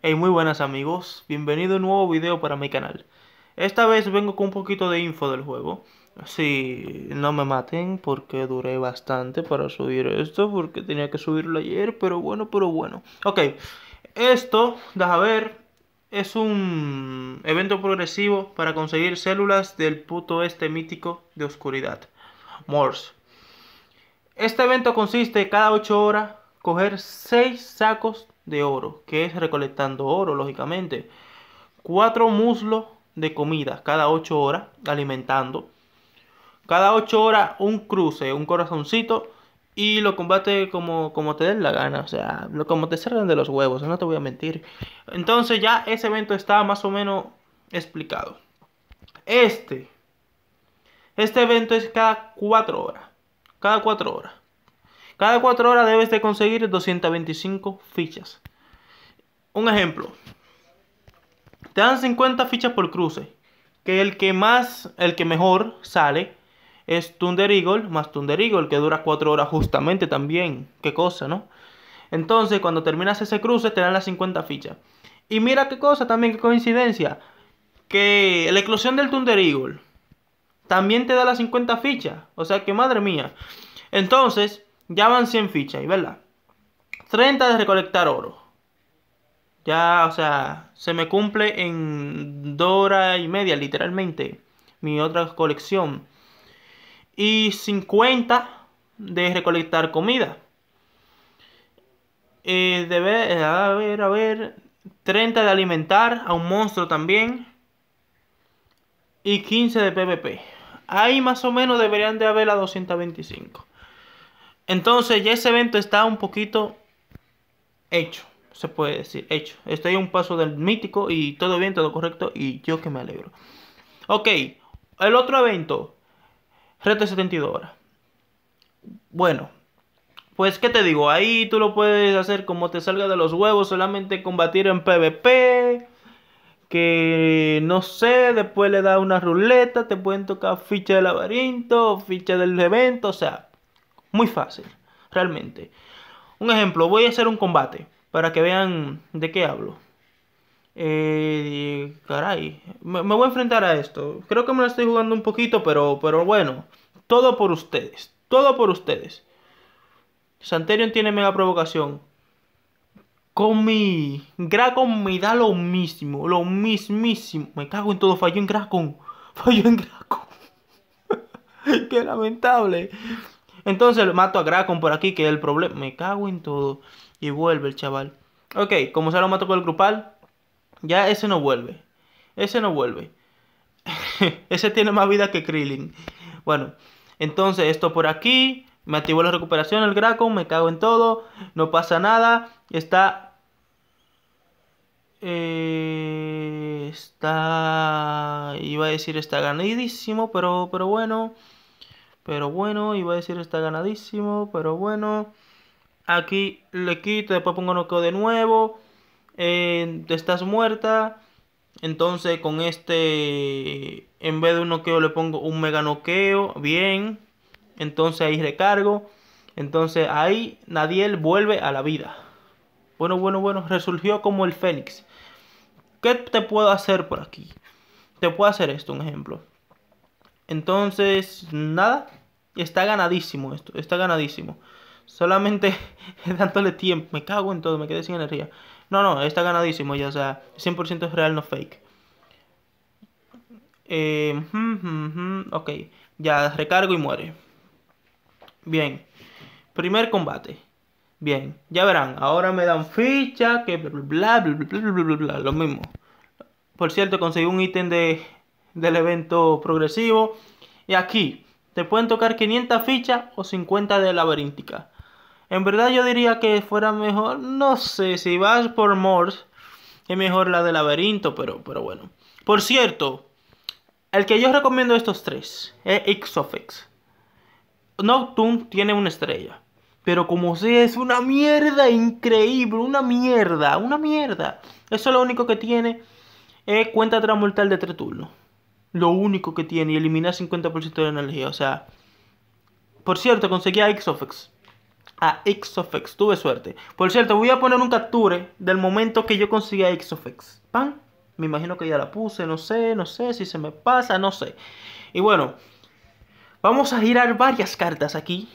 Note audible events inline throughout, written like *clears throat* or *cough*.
Hey muy buenas amigos, bienvenido a un nuevo video para mi canal Esta vez vengo con un poquito de info del juego Si no me maten porque duré bastante para subir esto Porque tenía que subirlo ayer, pero bueno, pero bueno Ok, esto, deja ver Es un evento progresivo para conseguir células del puto este mítico de oscuridad Morse Este evento consiste cada 8 horas coger 6 sacos de oro, que es recolectando oro, lógicamente. Cuatro muslos de comida cada ocho horas, alimentando. Cada ocho horas un cruce, un corazoncito. Y lo combate como, como te den la gana, o sea, como te cerren de los huevos, no te voy a mentir. Entonces ya ese evento está más o menos explicado. Este, este evento es cada cuatro horas, cada cuatro horas. Cada 4 horas debes de conseguir 225 fichas. Un ejemplo. Te dan 50 fichas por cruce. Que el que más, el que mejor sale es Thunder Eagle más Thunder Eagle, que dura 4 horas justamente también. Qué cosa, ¿no? Entonces, cuando terminas ese cruce, te dan las 50 fichas. Y mira qué cosa también, qué coincidencia. Que la eclosión del Thunder Eagle también te da las 50 fichas. O sea que, madre mía. Entonces, ya van 100 fichas, ¿verdad? 30 de recolectar oro. Ya, o sea, se me cumple en dos horas y media, literalmente, mi otra colección. Y 50 de recolectar comida. Eh, debe, a ver, a ver, 30 de alimentar a un monstruo también. Y 15 de PvP. Ahí más o menos deberían de haber a 225. Entonces ya ese evento está un poquito hecho, se puede decir, hecho. Estoy a un paso del mítico y todo bien, todo correcto y yo que me alegro. Ok, el otro evento, reto 72 horas. Bueno, pues qué te digo, ahí tú lo puedes hacer como te salga de los huevos, solamente combatir en PvP. Que no sé, después le da una ruleta, te pueden tocar ficha de laberinto, ficha del evento, o sea, muy fácil, realmente. Un ejemplo, voy a hacer un combate para que vean de qué hablo. Eh, caray, me, voy a enfrentar a esto. Creo que me lo estoy jugando un poquito, pero, pero bueno. Todo por ustedes, todo por ustedes. Santerion tiene mega provocación. Con mi Gracon me da lo mismo, lo mismísimo. Me cago en todo, falló en Gracon... *laughs* Falló en Gracon... *laughs* Qué lamentable. Entonces mato a Gracon por aquí, que es el problema. Me cago en todo. Y vuelve el chaval. Ok, como se lo mato con el grupal, ya ese no vuelve. Ese no vuelve. *laughs* ese tiene más vida que Krillin. Bueno, entonces esto por aquí. Me activó la recuperación el Gracon, me cago en todo. No pasa nada. Está... Eh, está... Iba a decir está ganadísimo, pero, pero bueno. Pero bueno, iba a decir está ganadísimo, pero bueno. Aquí le quito, después pongo noqueo de nuevo. Te estás muerta. Entonces con este, en vez de un noqueo le pongo un mega noqueo. Bien. Entonces ahí recargo. Entonces ahí Nadiel vuelve a la vida. Bueno, bueno, bueno. Resurgió como el Félix ¿Qué te puedo hacer por aquí? Te puedo hacer esto, un ejemplo. Entonces, nada. Está ganadísimo esto, está ganadísimo. Solamente *laughs* dándole tiempo, me cago en todo, me quedé sin energía. No, no, está ganadísimo ya, sea, 100% es real, no fake. Eh, ok, ya recargo y muere. Bien, primer combate. Bien, ya verán, ahora me dan ficha, que bla bla bla bla bla bla, bla lo mismo. Por cierto, conseguí un ítem de, del evento progresivo. Y aquí, te pueden tocar 500 fichas o 50 de laberíntica. En verdad yo diría que fuera mejor, no sé, si vas por Morse, es mejor la de laberinto, pero, pero bueno. Por cierto, el que yo recomiendo estos tres es Ixofix. Nocturne tiene una estrella. Pero como si es una mierda increíble, una mierda, una mierda. Eso es lo único que tiene es cuenta transmortal de tres turnos lo único que tiene y eliminar 50% de energía. O sea, por cierto, conseguí a X. A X. tuve suerte. Por cierto, voy a poner un capture del momento que yo conseguí a Xofx. Pan, me imagino que ya la puse, no sé, no sé si se me pasa, no sé. Y bueno, vamos a girar varias cartas aquí,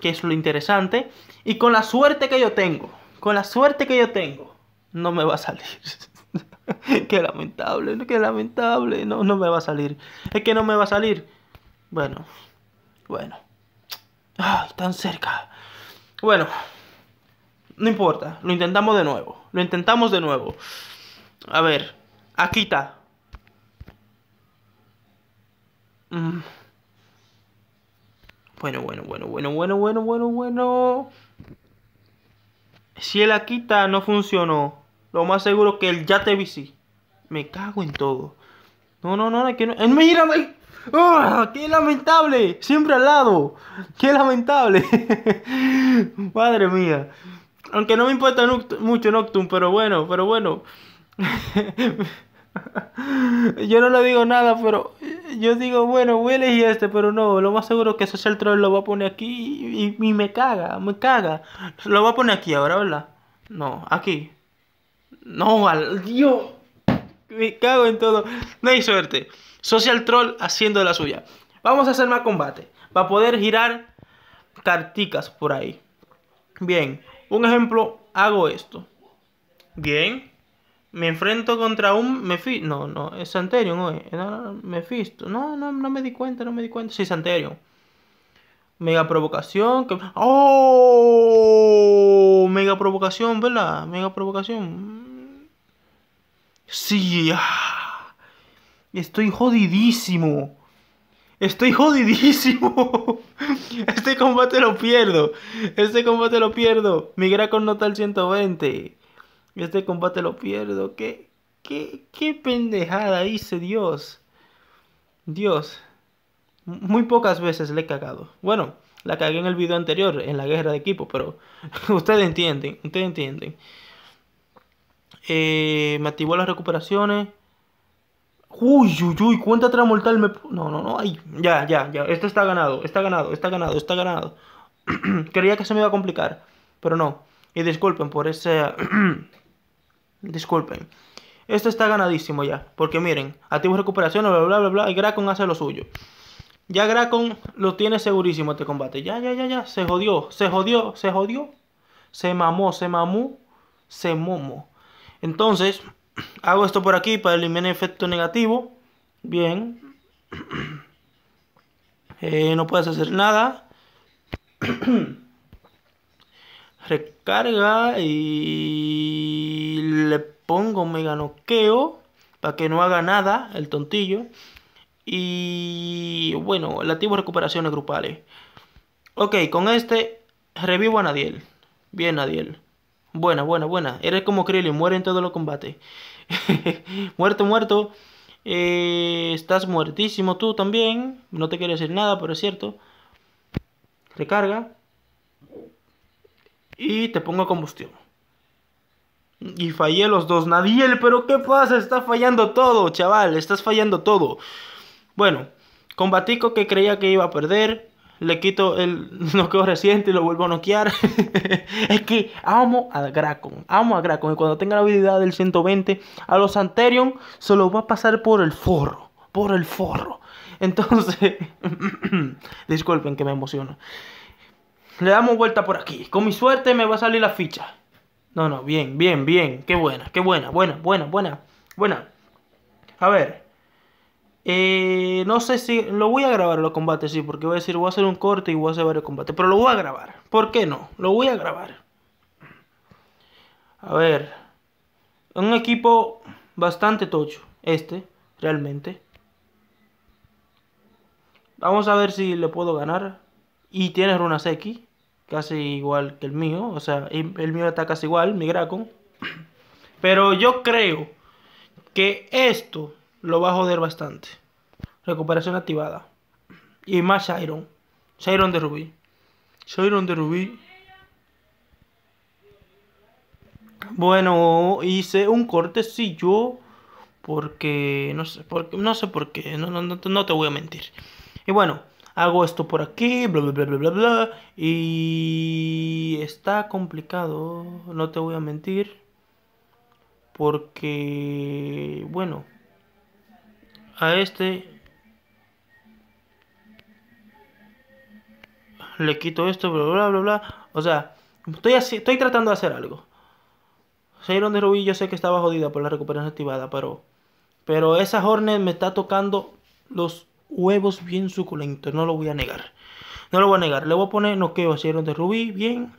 que es lo interesante. Y con la suerte que yo tengo, con la suerte que yo tengo, no me va a salir. *laughs* *laughs* qué lamentable, qué lamentable. No, no me va a salir. Es que no me va a salir. Bueno, bueno. Ay, tan cerca. Bueno, no importa. Lo intentamos de nuevo. Lo intentamos de nuevo. A ver, aquí está. Mm. Bueno, bueno, bueno, bueno, bueno, bueno, bueno, bueno. Si el Akita no funcionó, lo más seguro que el ya te sí Me cago en todo. No, no, no, que no. Eh, ¡Mira! ¡Oh, ¡Qué lamentable! Siempre al lado. ¡Qué lamentable! *laughs* Madre mía. Aunque no me importa mucho Noctum, pero bueno, pero bueno. *laughs* yo no le digo nada, pero eh, yo digo, bueno, voy a elegir este, pero no, lo más seguro es que el Troll lo va a poner aquí y, y me caga, me caga. Lo va a poner aquí ahora, ¿verdad? No, aquí. No, al Dios. Me cago en todo. No hay suerte. Social Troll haciendo la suya. Vamos a hacer más combate. Para poder girar carticas por ahí. Bien. Un ejemplo, hago esto. Bien. Me enfrento contra un Mephisto. No, no, es Santerion hoy. Era No, no, no me di cuenta, no me di cuenta. Sí, Santerion. Mega provocación. ¡Oh! Mega provocación, ¿verdad? Mega provocación. Sí, ah. estoy jodidísimo. Estoy jodidísimo. *laughs* Este combate lo pierdo. Este combate lo pierdo. Migra con nota al 120. Este combate lo pierdo. ¿Qué, qué, qué pendejada hice, Dios? Dios. Muy pocas veces le he cagado. Bueno, la cagué en el video anterior, en la guerra de equipo, pero *laughs* ustedes entienden, ustedes entienden. Eh, me activó las recuperaciones. Uy, uy, uy, cuenta tramortal me... No, no, no, ya, ya, ya, este está ganado, está ganado, está ganado, está ganado. *clears throat* Creía que se me iba a complicar, pero no. Y disculpen por ese... *clears throat* disculpen. Este está ganadísimo ya, porque miren, activo recuperaciones bla, bla, bla, bla, y Gracon hace lo suyo. Ya Gracon lo tiene segurísimo este combate. Ya, ya, ya, ya, se jodió, se jodió, se jodió. Se mamó, se mamó, se momo. Entonces, hago esto por aquí para eliminar el efecto negativo. Bien. *clears throat* Eh, no puedes hacer nada. *clears throat* Recarga y le pongo mega noqueo para que no haga nada el tontillo. Y bueno, activo recuperaciones grupales. Ok, con este revivo a Nadiel. Bien, Nadiel. Buena, buena, buena. Eres como Krillin, muere en todos los combates. *laughs* muerto, muerto. Eh, estás muertísimo tú también. No te quiero decir nada, pero es cierto. Recarga. Y te pongo combustión. Y fallé los dos. Nadiel, pero ¿qué pasa? Está fallando todo, chaval. Estás fallando todo. Bueno, combatico que creía que iba a perder le quito el noqueo *laughs* reciente y lo vuelvo a noquear. *laughs* es que amo a Gracon, amo a Gracon. Y cuando tenga la habilidad del 120, a los Anterion se los va a pasar por el forro, por el forro. *laughs* Entonces, *clears throat* disculpen que me emociono. Le damos vuelta por aquí. Con mi suerte me va a salir la ficha. No, no, bien, bien, bien. Qué buena, qué buena, buena, buena, buena, buena. A ver, eh, no sé si lo voy a grabar los combates, sí, porque voy a decir, voy a hacer un corte y voy a hacer varios combates, pero lo voy a grabar. ¿Por qué no? Lo voy a grabar. A ver, un equipo bastante tocho, este, realmente. Vamos a ver si le puedo ganar. Y tiene runas X casi igual que el mío, o sea, el mío está casi igual, mi Gracon. Pero yo creo que esto lo va a joder bastante. Recuperación activada. Y más Iron. Shiron de Rubí. Shiron de Rubí. Bueno, hice un cortecillo porque no sé por, no sé por qué, no, no, te voy a mentir. Y bueno, hago esto por aquí, bla, bla, bla, bla, bla, y está complicado, no te voy a mentir, porque, bueno, a este le quito esto, bla, bla, bla, bla. O sea, estoy, estoy tratando de hacer algo. Seiron de Rubí yo sé que estaba jodida por la recuperación activada, pero... Pero esa Hornet me está tocando los huevos bien suculentos, no lo voy a negar. No lo voy a negar. Le voy a poner noqueo a Seiron de Rubí, bien.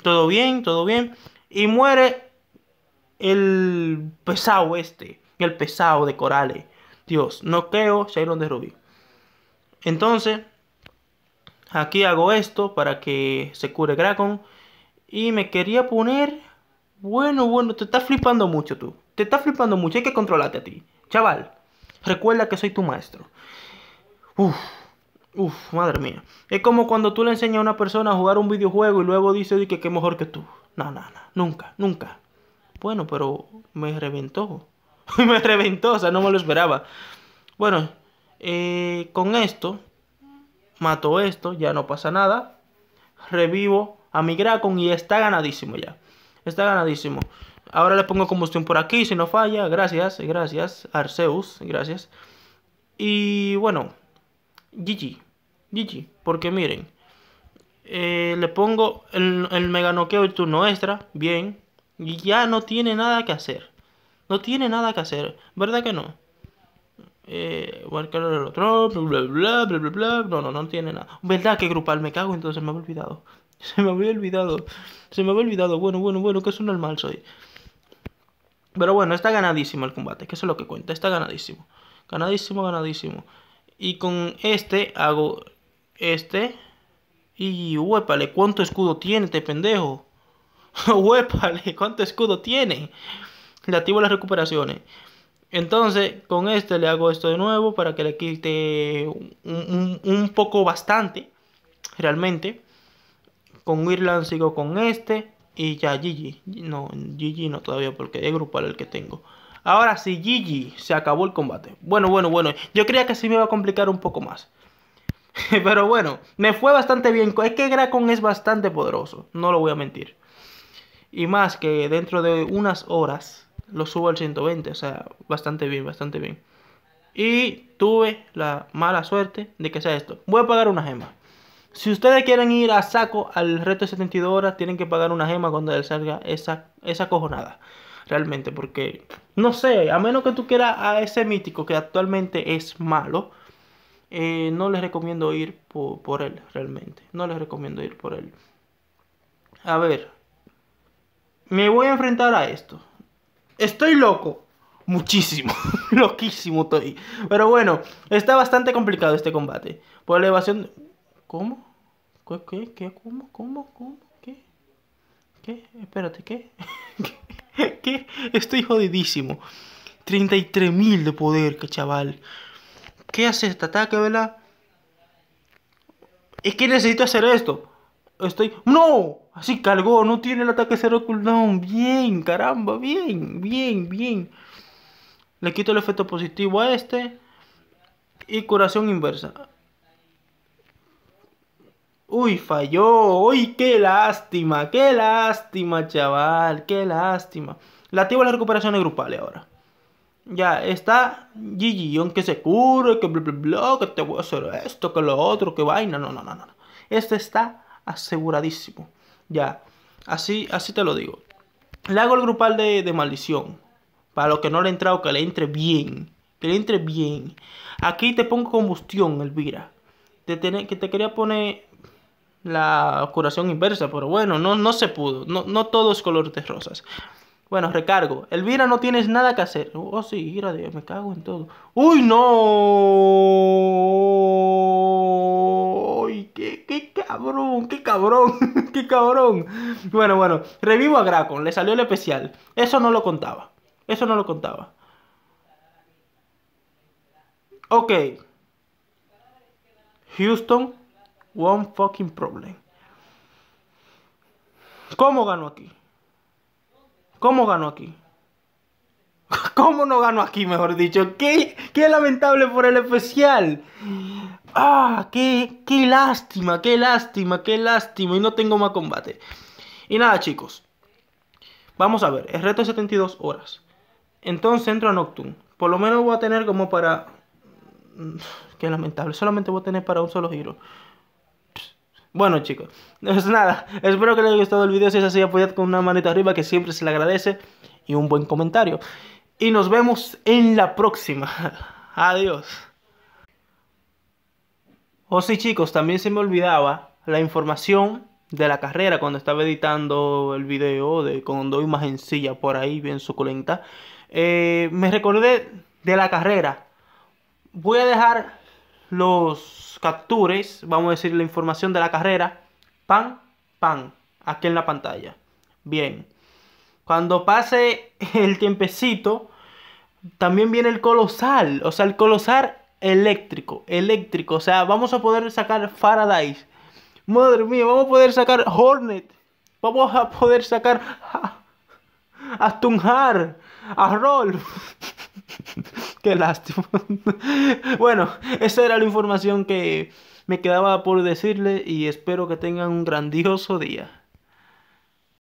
Todo bien, todo bien. Y muere el pesado este, el pesado de Corales. Dios. creo, Shiron de Rubí. Entonces, aquí hago esto para que se cure Gracon. Y me quería poner... Bueno, bueno, te estás flipando mucho tú. Te estás flipando mucho, hay que controlarte a ti. Chaval, recuerda que soy tu maestro. Uf, uf, madre mía. Es como cuando tú le enseñas a una persona a jugar un videojuego y luego dice que es mejor que tú. No, no, no, nunca, nunca. Bueno, pero me reventó. *laughs* me reventó, o sea, no me lo esperaba. Bueno, eh, con esto, mato esto, ya no pasa nada. Revivo a mi Gracon y está ganadísimo ya. Está ganadísimo. Ahora le pongo combustión por aquí, si no falla. Gracias, gracias, Arceus, gracias. Y bueno, GG, GG, porque miren, eh, le pongo el, el mega noqueo y turno extra, bien. Y ya no tiene nada que hacer. No tiene nada que hacer, ¿verdad que no? Eh, el otro, bla, bla, bla, bla, bla, no, no, no tiene nada. ¿Verdad que grupal? Me cago, entonces me había olvidado. *laughs* Se me había olvidado. Se me había olvidado. Bueno, bueno, bueno, que es un normal soy. Pero bueno, está ganadísimo el combate, que eso es lo que cuenta. Está ganadísimo. Ganadísimo, ganadísimo. Y con este hago este. Y huépale, ¿cuánto escudo tiene este pendejo? *laughs* huépale, ¿cuánto escudo tiene? le activo las recuperaciones. Entonces, con este le hago esto de nuevo para que le quite un, poco bastante, realmente. Con Irland sigo con este y ya GG. No, GG no todavía porque es grupal el que tengo. Ahora sí, GG, se acabó el combate. Bueno, bueno, bueno. Yo creía que sí me iba a complicar un poco más. *laughs* Pero bueno, me fue bastante bien. Es que Gracon es bastante poderoso, no lo voy a mentir. Y más que dentro de unas horas lo subo al 120, o sea, bastante bien, bastante bien. Y tuve la mala suerte de que sea esto. Voy a pagar una gema. Si ustedes quieren ir a saco al reto de 72 horas, tienen que pagar una gema cuando salga esa, esa cojonada. Realmente, porque no sé, a menos que tú quieras a ese mítico que actualmente es malo, eh, no les recomiendo ir por, por él, realmente. No les recomiendo ir por él. A ver, me voy a enfrentar a esto. Estoy loco. Muchísimo. *laughs* Loquísimo estoy. Pero bueno, está bastante complicado este combate. Por elevación... ¿Cómo? ¿Qué? ¿Qué? ¿Cómo? ¿Cómo? ¿Cómo? ¿Qué? ¿Qué? Espérate, ¿qué? ¿Qué? *laughs* ¿Qué? Estoy jodidísimo. 33.000 de poder, que chaval. ¿Qué hace este ataque, verdad? Es que necesito hacer esto. Estoy... ¡No! Así cargó, no tiene el ataque cero cooldown. Bien, caramba, bien, bien, bien. Le quito el efecto positivo a este. Y curación inversa. Uy, falló. Uy, qué lástima, qué lástima, chaval, qué lástima. Le activo las recuperaciones grupales ahora. Ya, está GG, aunque se cure, que bla, bla, bla, que te voy a hacer esto, que lo otro, que vaina. No, no, no, no. Este está aseguradísimo. Ya, así, así te lo digo. Le hago el grupal de, de maldición. Para los que no le han entrado, que le entre bien. Que le entre bien. Aquí te pongo combustión, Elvira. que te quería poner la curación inversa, pero bueno, no, no se pudo. No, no todo es color de rosas. Bueno, recargo. Elvira, no tienes nada que hacer. Oh, sí, de me cago en todo. ¡Uy, no! qué cabrón, qué cabrón, *laughs* qué cabrón. Bueno, bueno, revivo a Gracon, le salió el especial. Eso no lo contaba. Eso no lo contaba. Ok. Houston, one fucking problem. ¿Cómo ganó aquí? ¿Cómo ganó aquí? *laughs* ¿Cómo no ganó aquí, mejor dicho? ¿Qué, lamentable por el especial. ¡Ah! Qué, lástima! ¡Qué lástima! ¡Qué lástima! Y no tengo más combate. Y nada, chicos. Vamos a ver. El reto es 72 horas. Entonces entro a Nocturne. Por lo menos voy a tener como para... Mm, qué lamentable. Solamente voy a tener para un solo giro. Bueno chicos, *laughs* es pues nada, espero que les haya gustado el video, si es así apoyad con una manita arriba que siempre se le agradece y un buen comentario. Y nos vemos en la próxima. *laughs* Adiós. O oh, sí, chicos, también se me olvidaba la información de la carrera cuando estaba editando el video de con más sencilla por ahí bien suculenta. Eh, me recordé de la carrera. Voy a dejar los captures, vamos a decir la información de la carrera, pan, pan, aquí en la pantalla. Bien, cuando pase *laughs* el tiempecito, también viene el colosal. O sea, el colosal eléctrico, eléctrico. O sea, vamos a poder sacar Faraday. Madre mía, vamos a poder sacar Hornet. Vamos a poder sacar *laughs* a a Roll. *laughs* Qué lástima. *laughs* bueno, esa era la información que me quedaba por decirle y espero que tengan un grandioso día.